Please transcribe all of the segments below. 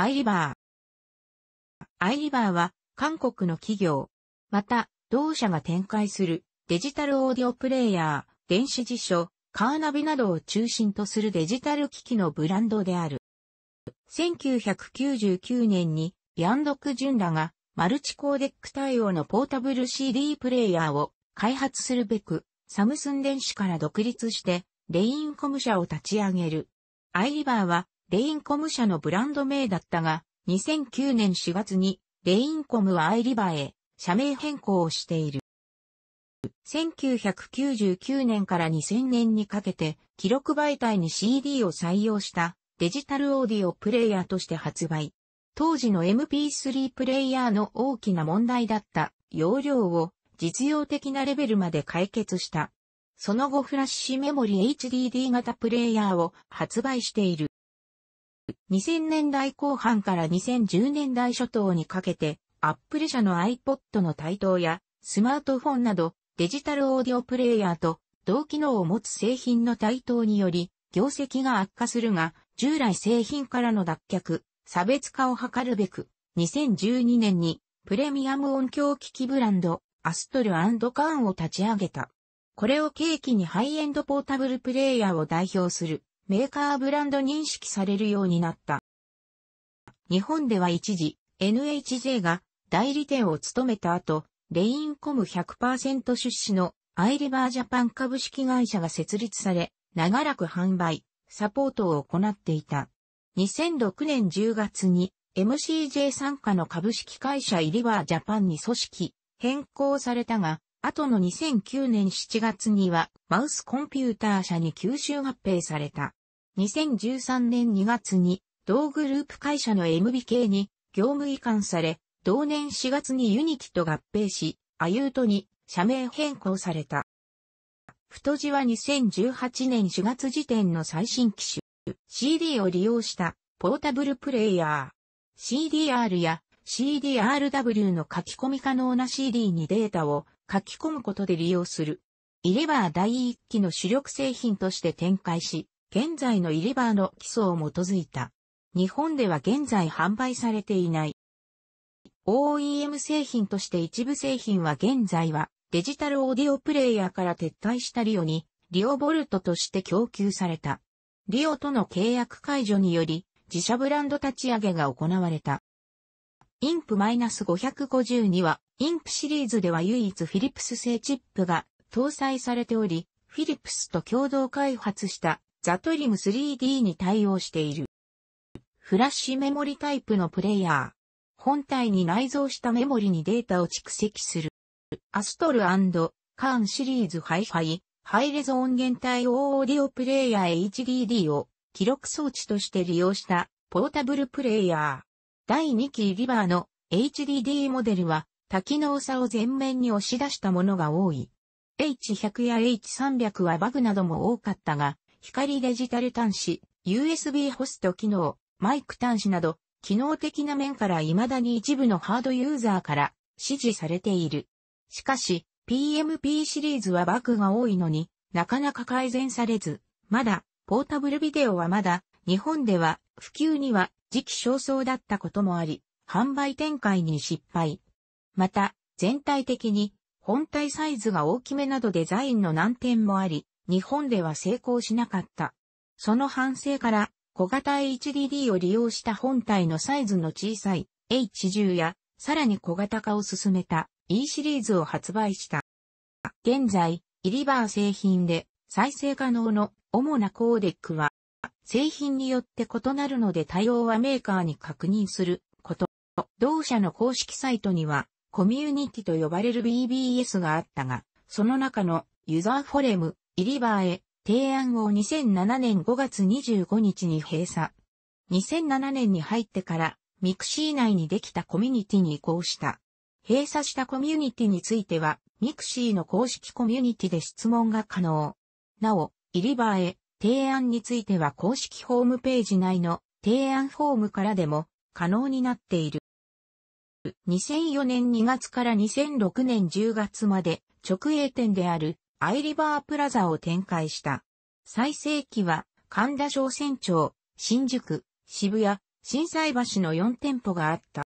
アイリバー。アイリバーは韓国の企業、また同社が展開するデジタルオーディオプレイヤー、電子辞書、カーナビなどを中心とするデジタル機器のブランドである。1999年にヤンドクジュンらがマルチコーデック対応のポータブル CD プレイヤーを開発するべくサムスン電子から独立してレインコム社を立ち上げる。アイリバーはレインコム社のブランド名だったが、2009年4月にレインコムはアイリバーへ社名変更をしている。1999年から2000年にかけて記録媒体に CD を採用したデジタルオーディオプレイヤーとして発売。当時の MP3 プレイヤーの大きな問題だった容量を実用的なレベルまで解決した。その後フラッシュメモリ HDD 型プレイヤーを発売している。2000年代後半から2010年代初頭にかけて、アップル社の iPod の台頭や、スマートフォンなど、デジタルオーディオプレイヤーと、同機能を持つ製品の台頭により、業績が悪化するが、従来製品からの脱却、差別化を図るべく、2012年に、プレミアム音響機器ブランド、アストルカーンを立ち上げた。これを契機にハイエンドポータブルプレイヤーを代表するメーカーブランド認識されるようになった。日本では一時、NHJ が代理店を務めた後、レインコム100%出資のアイリバージャパン株式会社が設立され、長らく販売、サポートを行っていた。2006年10月に MCJ 参加の株式会社イリバージャパンに組織、変更されたが、後の2009年7月にはマウスコンピューター社に吸収合併された。2013年2月に同グループ会社の MBK に業務移管され、同年4月にユニティと合併し、アユートに社名変更された。太字は2018年4月時点の最新機種、CD を利用したポータブルプレイヤー、CDR や CDRW の書き込み可能な CD にデータを書き込むことで利用する。イレバー第1期の主力製品として展開し、現在のイリバーの基礎を基づいた。日本では現在販売されていない。OEM 製品として一部製品は現在はデジタルオーディオプレイヤーから撤退したリオにリオボルトとして供給された。リオとの契約解除により自社ブランド立ち上げが行われた。インプ -552 はインプシリーズでは唯一フィリップス製チップが搭載されており、フィリップスと共同開発したザトリム 3D に対応している。フラッシュメモリタイプのプレイヤー。本体に内蔵したメモリにデータを蓄積する。アストルカーンシリーズハイハイ、ハイレゾ音源対応オーディオプレイヤー HDD を記録装置として利用したポータブルプレイヤー。第2期リバーの HDD モデルは多機能さを前面に押し出したものが多い。H100 や H300 はバグなども多かったが、光デジタル端子、USB ホスト機能、マイク端子など、機能的な面から未だに一部のハードユーザーから支持されている。しかし、PMP シリーズはバグが多いのになかなか改善されず、まだ、ポータブルビデオはまだ、日本では普及には時期尚早だったこともあり、販売展開に失敗。また、全体的に、本体サイズが大きめなどデザインの難点もあり、日本では成功しなかった。その反省から、小型 HDD を利用した本体のサイズの小さい H10 や、さらに小型化を進めた E シリーズを発売した。現在、イリバー製品で再生可能の主なコーデックは、製品によって異なるので対応はメーカーに確認すること。同社の公式サイトには、コミュニティと呼ばれる BBS があったが、その中のユーザーフォレム、入バ場へ、提案を2007年5月25日に閉鎖。2007年に入ってから、ミクシー内にできたコミュニティに移行した。閉鎖したコミュニティについては、ミクシーの公式コミュニティで質問が可能。なお、入バ場へ、提案については公式ホームページ内の提案フォームからでも可能になっている。2004年2月から2006年10月まで直営店であるアイリバープラザを展開した。最盛期は神田商船町、新宿、渋谷、震災橋の4店舗があった。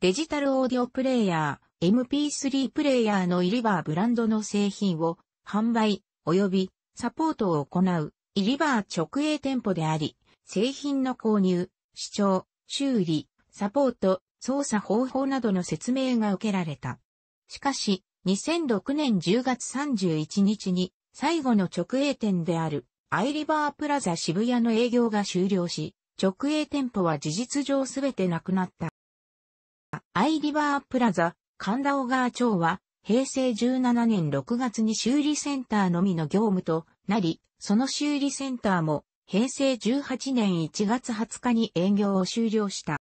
デジタルオーディオプレイヤー、MP3 プレイヤーのイリバーブランドの製品を販売及びサポートを行うイリバー直営店舗であり、製品の購入、視聴、修理、サポート、操作方法などの説明が受けられた。しかし、2006年10月31日に最後の直営店であるアイリバープラザ渋谷の営業が終了し、直営店舗は事実上すべてなくなった。アイリバープラザ神田小川町は平成17年6月に修理センターのみの業務となり、その修理センターも平成18年1月20日に営業を終了した。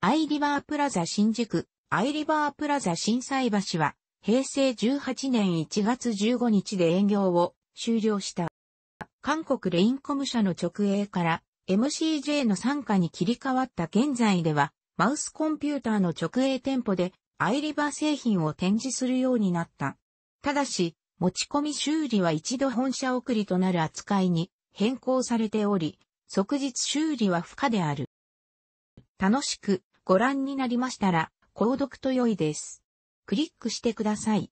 アイリバープラザ新宿、アイリバープラザ震災橋は平成18年1月15日で営業を終了した。韓国レインコム社の直営から MCJ の参加に切り替わった現在では、マウスコンピューターの直営店舗でアイリバー製品を展示するようになった。ただし、持ち込み修理は一度本社送りとなる扱いに変更されており、即日修理は不可である。楽しくご覧になりましたら、購読と良いです。クリックしてください。